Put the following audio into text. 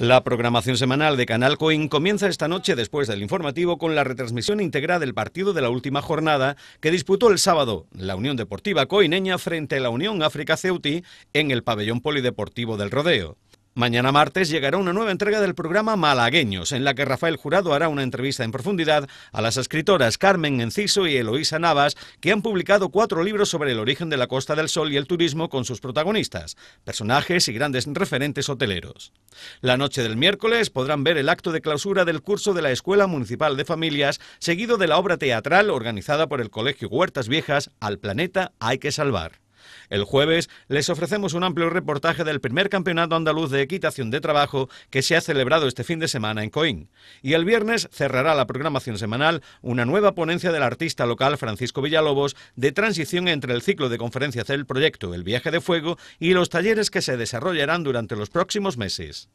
La programación semanal de Canal Coin comienza esta noche después del informativo con la retransmisión íntegra del partido de la última jornada que disputó el sábado la Unión Deportiva Coineña frente a la Unión África Ceuti en el pabellón polideportivo del Rodeo. Mañana martes llegará una nueva entrega del programa Malagueños, en la que Rafael Jurado hará una entrevista en profundidad a las escritoras Carmen Enciso y Eloísa Navas, que han publicado cuatro libros sobre el origen de la Costa del Sol y el turismo con sus protagonistas, personajes y grandes referentes hoteleros. La noche del miércoles podrán ver el acto de clausura del curso de la Escuela Municipal de Familias, seguido de la obra teatral organizada por el Colegio Huertas Viejas Al Planeta Hay que Salvar. El jueves les ofrecemos un amplio reportaje del primer campeonato andaluz de equitación de trabajo que se ha celebrado este fin de semana en Coín. Y el viernes cerrará la programación semanal una nueva ponencia del artista local Francisco Villalobos de transición entre el ciclo de conferencias del proyecto El viaje de fuego y los talleres que se desarrollarán durante los próximos meses.